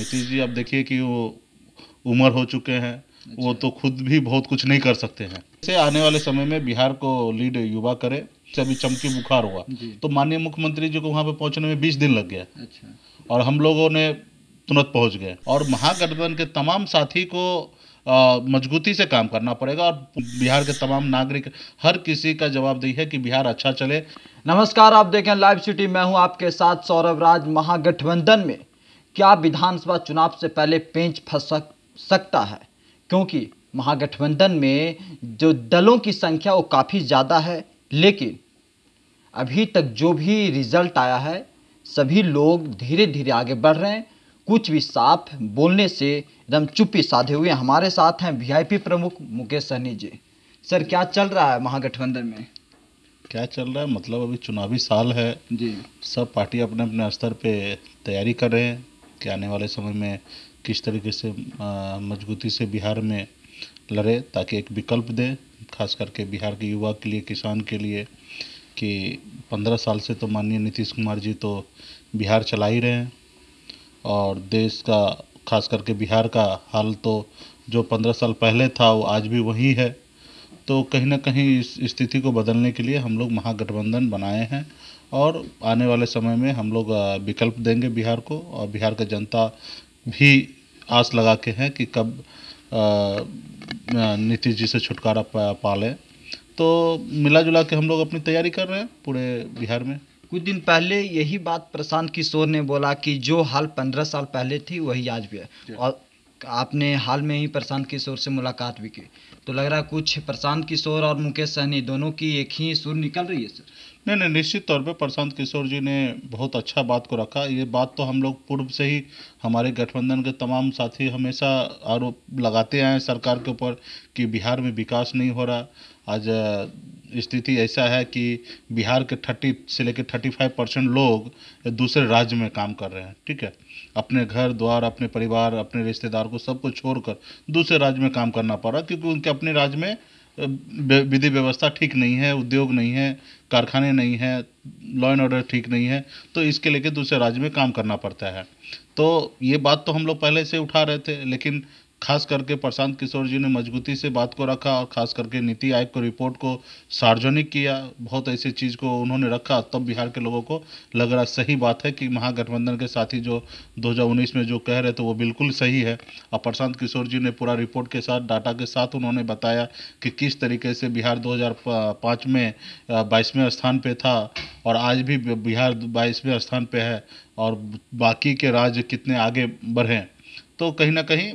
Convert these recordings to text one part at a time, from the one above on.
नीतीश जी आप देखिए कि वो उम्र हो चुके हैं वो अच्छा। तो खुद भी बहुत कुछ नहीं कर सकते हैं ऐसे आने वाले समय में बिहार को लीड युवा करे अभी चमकी बुखार हुआ तो माननीय मुख्यमंत्री जी को वहाँ पे पहुँचने में बीस दिन लग गया अच्छा। और हम लोगों ने तुरंत पहुँच गए और महागठबंधन के तमाम साथी को मजबूती से काम करना पड़ेगा और बिहार के तमाम नागरिक हर किसी का जवाब दी है कि बिहार अच्छा चले नमस्कार आप देखें लाइव सिटी मैं हूं आपके साथ सौरभ राज महागठबंधन में क्या विधानसभा चुनाव से पहले पेंच फंस सक, सकता है क्योंकि महागठबंधन में जो दलों की संख्या वो काफ़ी ज़्यादा है लेकिन अभी तक जो भी रिजल्ट आया है सभी लोग धीरे धीरे आगे बढ़ रहे हैं कुछ भी साफ बोलने से एकदम चुप्पी साधे हुए हमारे साथ हैं वीआईपी प्रमुख मुकेश सहनी जी सर क्या चल रहा है महागठबंधन में क्या चल रहा है मतलब अभी चुनावी साल है जी सब पार्टी अपने अपने स्तर पे तैयारी कर रहे हैं कि आने वाले समय में किस तरीके से मजबूती से बिहार में लड़े ताकि एक विकल्प दे खास करके बिहार के युवा के लिए किसान के लिए कि पंद्रह साल से तो माननीय नीतीश कुमार जी तो बिहार चला ही रहे हैं और देश का खास करके बिहार का हाल तो जो पंद्रह साल पहले था वो आज भी वही है तो कहीं ना कहीं इस स्थिति को बदलने के लिए हम लोग महागठबंधन बनाए हैं और आने वाले समय में हम लोग विकल्प देंगे बिहार को और बिहार का जनता भी आस लगा के हैं कि कब नीतीश जी से छुटकारा पा, पा लें तो मिला जुला के हम लोग अपनी तैयारी कर रहे हैं पूरे बिहार में कुछ दिन पहले यही बात प्रशांत किशोर ने बोला कि जो हाल पंद्रह साल पहले थी वही आज भी है और आपने हाल में ही प्रशांत किशोर से मुलाकात भी की तो लग रहा है कुछ प्रशांत किशोर और मुकेश सहनी दोनों की एक ही सुर निकल रही है सर नहीं नहीं निश्चित तौर पे प्रशांत किशोर जी ने बहुत अच्छा बात को रखा ये बात तो हम लोग पूर्व से ही हमारे गठबंधन के तमाम साथी हमेशा आरोप लगाते आए हैं सरकार के ऊपर कि बिहार में विकास नहीं हो रहा आज स्थिति ऐसा है कि बिहार के 30 से लेकर 35 परसेंट लोग दूसरे राज्य में काम कर रहे हैं ठीक है अपने घर द्वार अपने परिवार अपने रिश्तेदार को सबको छोड़कर दूसरे राज्य में काम करना पड़ रहा क्योंकि उनके अपने राज्य में विधि व्यवस्था ठीक नहीं है उद्योग नहीं है कारखाने नहीं हैं लॉ एंड ऑर्डर ठीक नहीं है तो इसके लेके दूसरे राज्य में काम करना पड़ता है तो ये बात तो हम लोग पहले से उठा रहे थे लेकिन खास करके प्रशांत किशोर जी ने मजबूती से बात को रखा और खास करके नीति आयोग को रिपोर्ट को सार्वजनिक किया बहुत ऐसी चीज़ को उन्होंने रखा तब तो बिहार के लोगों को लग रहा सही बात है कि महागठबंधन के साथी जो 2019 में जो कह रहे थे वो बिल्कुल सही है और प्रशांत किशोर जी ने पूरा रिपोर्ट के साथ डाटा के साथ उन्होंने बताया कि किस तरीके से बिहार दो में बाईसवें स्थान पर था और आज भी बिहार बाईसवें स्थान पर है और बाकी के राज्य कितने आगे बढ़ें तो कहीं ना कहीं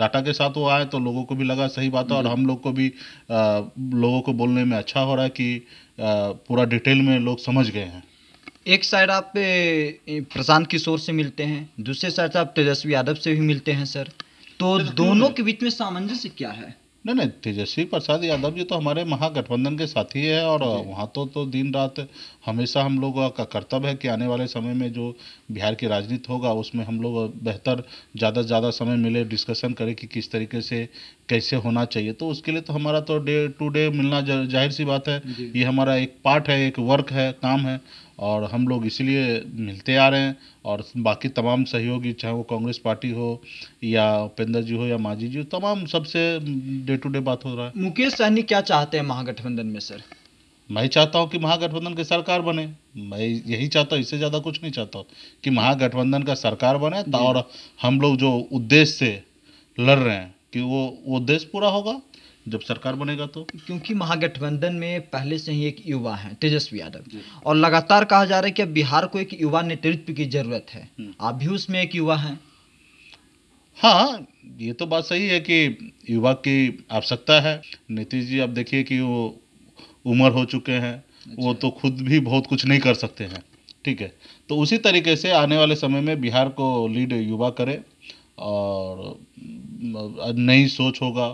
डाटा के साथ वो आए तो लोगों को भी लगा सही बात है और हम लोग को भी लोगों को बोलने में अच्छा हो रहा है कि पूरा डिटेल में लोग समझ गए हैं एक साइड आप प्रशांत किशोर से मिलते हैं दूसरे साइड आप तेजस्वी यादव से भी मिलते हैं सर तो दोनों के बीच में सामंजस्य क्या है नहीं नहीं तेजस्वी प्रसाद यादव जी तो हमारे महागठबंधन के साथी है और वहाँ तो तो दिन रात हमेशा हम लोगों का कर्तव्य है कि आने वाले समय में जो बिहार की राजनीति होगा उसमें हम लोग बेहतर ज़्यादा से ज़्यादा समय मिले डिस्कशन करें कि किस तरीके से कैसे होना चाहिए तो उसके लिए तो हमारा तो डे टू डे मिलना जाहिर सी बात है ये हमारा एक पार्ट है एक वर्क है काम है और हम लोग इसीलिए मिलते आ रहे हैं और बाकी तमाम सहयोगी चाहे वो कांग्रेस पार्टी हो या उपेंद्र जी हो या माझी जी हो तमाम सबसे डे टू डे बात हो रहा है मुकेश सहनी क्या चाहते हैं महागठबंधन में सर मैं चाहता हूँ कि महागठबंधन की सरकार बने मैं यही चाहता हूँ इससे ज़्यादा कुछ नहीं चाहता हूँ कि महागठबंधन का सरकार बने और हम लोग जो उद्देश्य से लड़ रहे हैं कि वो वो उद्देश्य पूरा होगा जब सरकार बनेगा तो क्योंकि महागठबंधन में पहले से ही एक युवा है तेजस्वी यादव और लगातार कहा जा रहा है कि बिहार को एक युवा नेतृत्व की जरूरत है हम्म। आप भी उसमें एक युवा हैं हाँ ये तो बात सही है कि युवा की आवश्यकता है नीतीश जी आप देखिए कि वो उम्र हो चुके हैं अच्छा। वो तो खुद भी बहुत कुछ नहीं कर सकते हैं ठीक है तो उसी तरीके से आने वाले समय में बिहार को लीड युवा करे और नई सोच होगा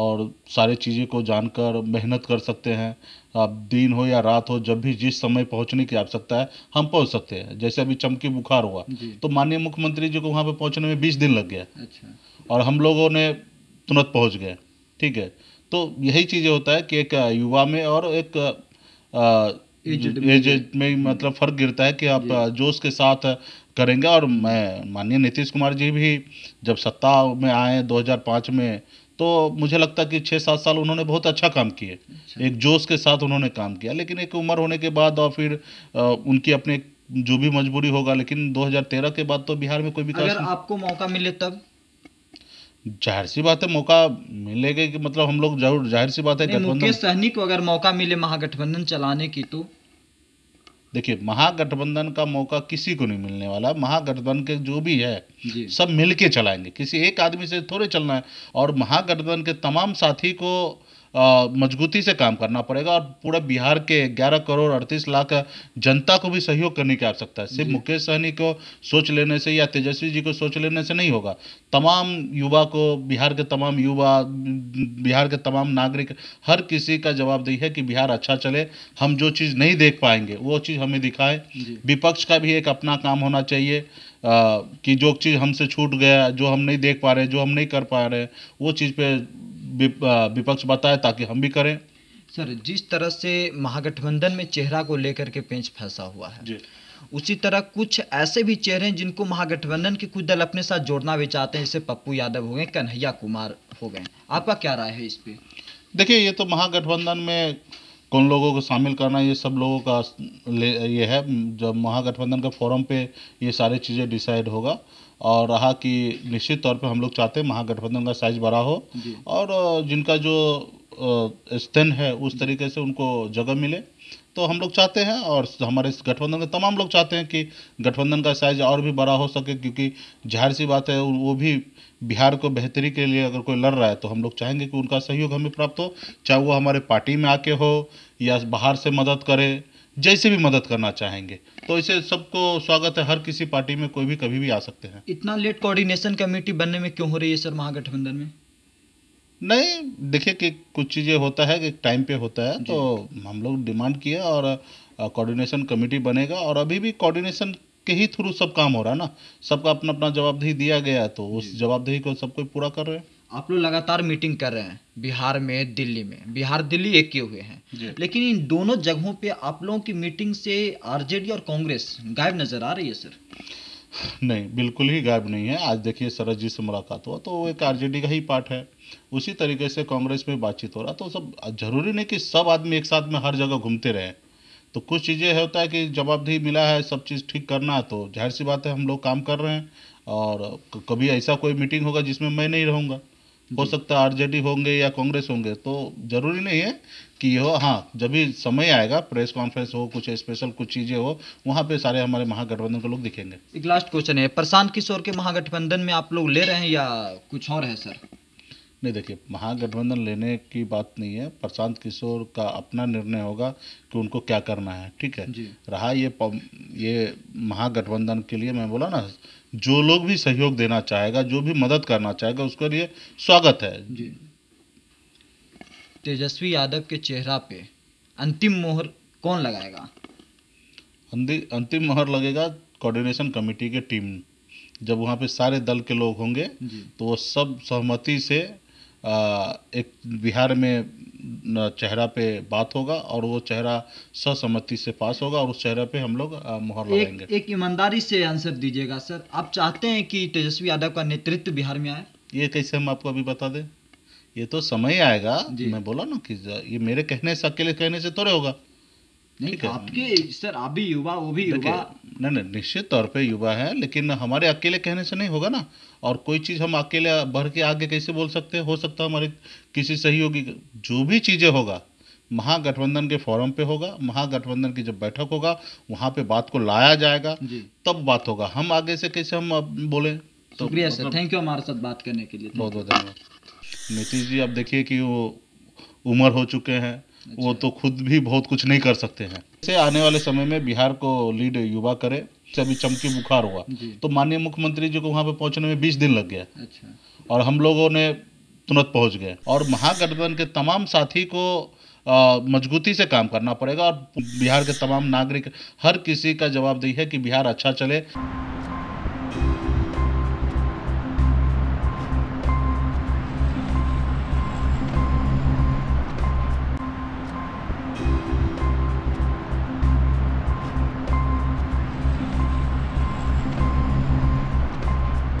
और सारे चीज़ें को जानकर मेहनत कर सकते हैं आप दिन हो या रात हो जब भी जिस समय पहुंचने की आवश्यकता है हम पहुंच सकते हैं जैसे अभी चमकी बुखार हुआ तो माननीय मुख्यमंत्री जी को वहां पर पहुंचने में बीस दिन लग गया अच्छा। और हम लोगों ने तुरंत पहुंच गए ठीक है तो यही चीज़ें होता है कि एक युवा में और एक एज में मतलब फ़र्क गिरता है कि आप जोश के साथ करेंगे और मैं माननीय नीतीश कुमार जी भी जब सत्ता में आए 2005 में तो मुझे लगता है कि छः सात साल उन्होंने बहुत अच्छा काम किए अच्छा। एक जोश के साथ उन्होंने काम किया लेकिन एक उम्र होने के बाद और फिर उनकी अपने जो भी मजबूरी होगा लेकिन 2013 के बाद तो बिहार में कोई विकास अगर आपको मौका मिले तब जाहिर सी बात है मौका मिलेगा कि मतलब हम लोग जरूर जाहिर सी बात है मुकेश सहनी को अगर मौका मिले महागठबंधन चलाने की तो देखिए महागठबंधन का मौका किसी को नहीं मिलने वाला महागठबंधन के जो भी है सब मिलके चलाएंगे किसी एक आदमी से थोड़े चलना है और महागठबंधन के तमाम साथी को मजबूती से काम करना पड़ेगा और पूरा बिहार के ग्यारह करोड़ अड़तीस लाख जनता को भी सहयोग करने की आवश्यकता है सिर्फ मुकेश सहनी को सोच लेने से या तेजस्वी जी को सोच लेने से नहीं होगा तमाम युवा को बिहार के तमाम युवा बिहार के तमाम नागरिक हर किसी का जवाबदेही है कि बिहार अच्छा चले हम जो चीज़ नहीं देख पाएंगे वो चीज़ हमें दिखाएं विपक्ष का भी एक अपना काम होना चाहिए आ, कि जो चीज़ हमसे छूट गया जो हम नहीं देख पा रहे जो हम नहीं कर पा रहे वो चीज़ पे विपक्ष बताए ताकि हम भी करें सर जिस तरह से महागठबंधन में चेहरा को लेकर के पेंच फैसा हुआ है उसी तरह कुछ ऐसे भी चेहरे हैं जिनको महागठबंधन के कुछ दल अपने साथ जोड़ना भी चाहते हैं जैसे पप्पू यादव हो गए कन्हैया कुमार हो गए आपका क्या राय है इस पर देखिए ये तो महागठबंधन में कौन लोगों को शामिल करना ये सब लोगों का ये है जब महागठबंधन के फोरम पे ये सारी चीज़ें डिसाइड होगा और रहा कि निश्चित तौर पे हम लोग चाहते हैं महागठबंधन का साइज बड़ा हो और जिनका जो स्तन है उस तरीके से उनको जगह मिले तो हम लोग चाहते हैं और हमारे इस गठबंधन के तमाम लोग चाहते हैं कि गठबंधन का साइज और भी बड़ा हो सके क्योंकि जाहिर सी बात है वो भी बिहार को बेहतरी के लिए अगर कोई लड़ रहा है तो हम लोग चाहेंगे कि उनका सहयोग हमें प्राप्त हो चाहे वो हमारे पार्टी में आके हो या बाहर से मदद करे जैसे भी मदद करना चाहेंगे तो इसे सबको स्वागत है हर किसी पार्टी में कोई भी कभी भी आ सकते हैं इतना लेट कोऑर्डिनेशन कमेटी बनने में क्यों हो रही है सर महागठबंधन में नहीं देखिए कि कुछ चीज़ें होता है कि टाइम पे होता है तो हम लोग डिमांड किए और कोऑर्डिनेशन कमेटी बनेगा और अभी भी कोऑर्डिनेशन के ही थ्रू सब काम हो रहा है ना सबका अपना अपना जवाबदेही दिया गया है तो उस जवाबदेही को सबको पूरा कर रहे हैं आप लोग लगातार मीटिंग कर रहे हैं बिहार में दिल्ली में बिहार दिल्ली एक किए हुए हैं लेकिन इन दोनों जगहों पे आप लोगों की मीटिंग से आरजेडी और कांग्रेस गायब नजर आ रही है सर नहीं बिल्कुल ही गायब नहीं है आज देखिए शरद जी से मुलाकात हुआ तो एक आर का ही पार्ट है उसी तरीके से कांग्रेस में बातचीत हो रहा तो सब जरूरी नहीं कि सब आदमी एक साथ में हर जगह घूमते रहे तो कुछ चीज़ें होता है कि जवाबदेही मिला है सब चीज़ ठीक करना है तो जाहिर सी बात है हम लोग काम कर रहे हैं और कभी ऐसा कोई मीटिंग होगा जिसमें मैं नहीं रहूँगा हो सकता है आरजेडी होंगे या कांग्रेस होंगे तो जरूरी नहीं है कि हो हाँ जब भी समय आएगा प्रेस कॉन्फ्रेंस हो कुछ स्पेशल कुछ चीजें हो वहाँ पे सारे हमारे महागठबंधन के लोग दिखेंगे एक लास्ट क्वेश्चन है प्रशांत किशोर के महागठबंधन में आप लोग ले रहे हैं या कुछ और है सर नहीं देखिए महागठबंधन लेने की बात नहीं है प्रशांत किशोर का अपना निर्णय होगा कि उनको क्या करना है ठीक है रहा ये ये महागठबंधन के लिए मैं बोला ना जो लोग भी सहयोग देना चाहेगा जो भी मदद करना चाहेगा उसके लिए स्वागत है तेजस्वी यादव के चेहरा पे अंतिम मोहर कौन लगाएगा अंतिम मोहर लगेगा कोऑर्डिनेशन कमेटी के टीम जब वहाँ पे सारे दल के लोग होंगे तो वो सब सहमति से एक बिहार में चेहरा पे बात होगा और वो चेहरा ससम्मति से पास होगा और उस चेहरा पे हम लोग मोहर लगाएंगे एक ईमानदारी से आंसर दीजिएगा सर आप चाहते हैं कि तेजस्वी यादव का नेतृत्व बिहार में आए ये कैसे हम आपको अभी बता दें ये तो समय आएगा मैं बोला ना कि ये मेरे कहने से अकेले कहने से थोड़े होगा नहीं आपके सर आप भी युवा वो भी युवा नहीं नहीं निश्चित तौर पे युवा है लेकिन हमारे अकेले कहने से नहीं होगा ना और कोई चीज़ हम अकेले भर के आगे कैसे बोल सकते हो सकता है हमारे किसी सहयोगी जो भी चीज़ें होगा महागठबंधन के फोरम पे होगा महागठबंधन की जब बैठक होगा वहाँ पे बात को लाया जाएगा तब बात होगा हम आगे से कैसे हम बोले तो शुक्रिया सर थैंक मतलब यू हमारे साथ बात करने के लिए बहुत बहुत धन्यवाद नीतीश जी अब देखिए कि वो उम्र हो चुके हैं वो तो खुद भी बहुत कुछ नहीं कर सकते हैं से आने वाले समय में बिहार को लीड युवा करे अभी चमकी बुखार हुआ तो माननीय मुख्यमंत्री जी को वहाँ पे पहुँचने में बीस दिन लग गया अच्छा। और हम लोगों ने तुरंत पहुँच गए और महागठबंधन के तमाम साथी को मजबूती से काम करना पड़ेगा और बिहार के तमाम नागरिक हर किसी का जवाबदेही है कि बिहार अच्छा चले